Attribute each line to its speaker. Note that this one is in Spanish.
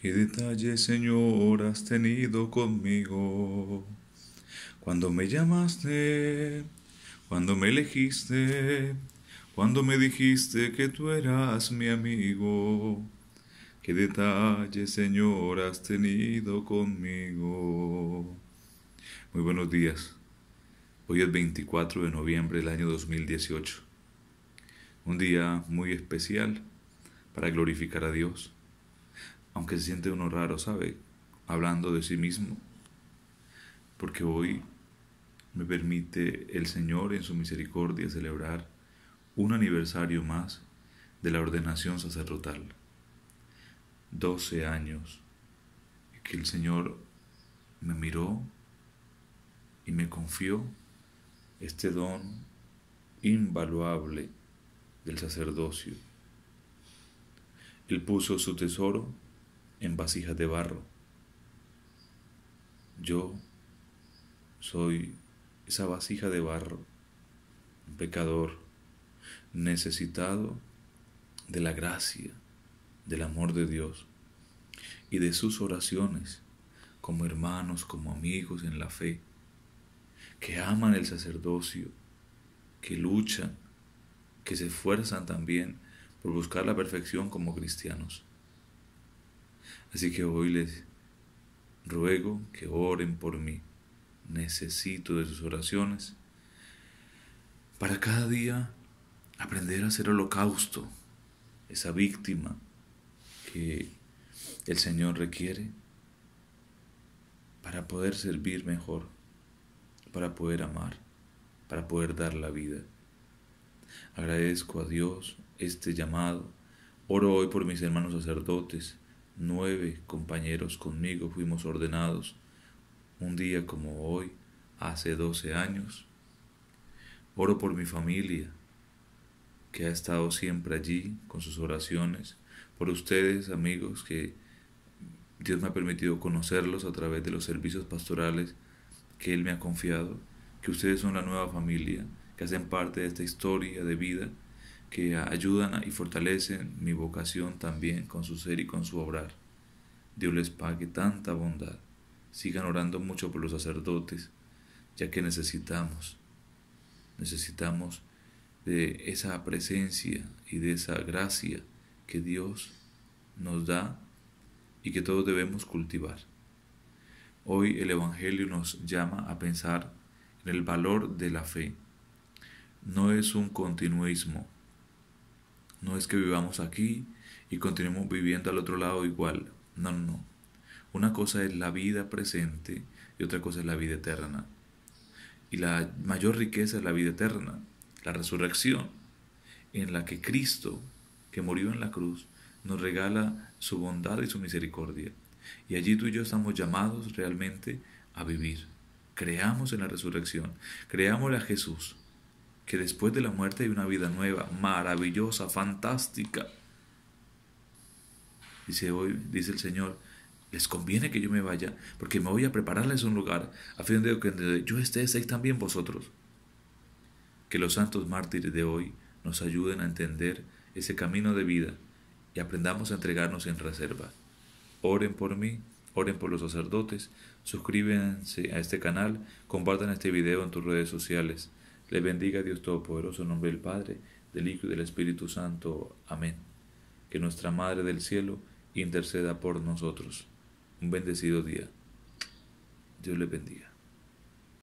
Speaker 1: Qué detalle, Señor, has tenido conmigo. Cuando me llamaste, cuando me elegiste, cuando me dijiste que tú eras mi amigo. Qué detalle, Señor, has tenido conmigo. Muy buenos días. Hoy es 24 de noviembre del año 2018. Un día muy especial para glorificar a Dios aunque se siente uno raro, ¿sabe? Hablando de sí mismo, porque hoy me permite el Señor en su misericordia celebrar un aniversario más de la ordenación sacerdotal. Doce años que el Señor me miró y me confió este don invaluable del sacerdocio. Él puso su tesoro en vasijas de barro. Yo soy esa vasija de barro, un pecador, necesitado de la gracia, del amor de Dios y de sus oraciones como hermanos, como amigos en la fe, que aman el sacerdocio, que luchan, que se esfuerzan también por buscar la perfección como cristianos. Así que hoy les ruego que oren por mí. Necesito de sus oraciones para cada día aprender a ser holocausto, esa víctima que el Señor requiere para poder servir mejor, para poder amar, para poder dar la vida. Agradezco a Dios este llamado. Oro hoy por mis hermanos sacerdotes, Nueve compañeros conmigo fuimos ordenados un día como hoy, hace doce años. Oro por mi familia, que ha estado siempre allí con sus oraciones, por ustedes amigos que Dios me ha permitido conocerlos a través de los servicios pastorales que Él me ha confiado, que ustedes son la nueva familia, que hacen parte de esta historia de vida que ayudan y fortalecen mi vocación también con su ser y con su obrar. Dios les pague tanta bondad. Sigan orando mucho por los sacerdotes, ya que necesitamos, necesitamos de esa presencia y de esa gracia que Dios nos da y que todos debemos cultivar. Hoy el Evangelio nos llama a pensar en el valor de la fe. No es un continuismo, que vivamos aquí y continuemos viviendo al otro lado igual. No, no, no. Una cosa es la vida presente y otra cosa es la vida eterna. Y la mayor riqueza es la vida eterna, la resurrección, en la que Cristo, que murió en la cruz, nos regala su bondad y su misericordia. Y allí tú y yo estamos llamados realmente a vivir. Creamos en la resurrección, creamos a Jesús, que después de la muerte hay una vida nueva, maravillosa, fantástica. Dice hoy, dice el Señor, les conviene que yo me vaya, porque me voy a prepararles un lugar, a fin de que yo esté, estéis también vosotros. Que los santos mártires de hoy nos ayuden a entender ese camino de vida y aprendamos a entregarnos en reserva. Oren por mí, oren por los sacerdotes, suscríbanse a este canal, compartan este video en tus redes sociales. Le bendiga Dios Todopoderoso en nombre del Padre, del Hijo y del Espíritu Santo. Amén. Que nuestra Madre del Cielo interceda por nosotros. Un bendecido día. Dios le bendiga.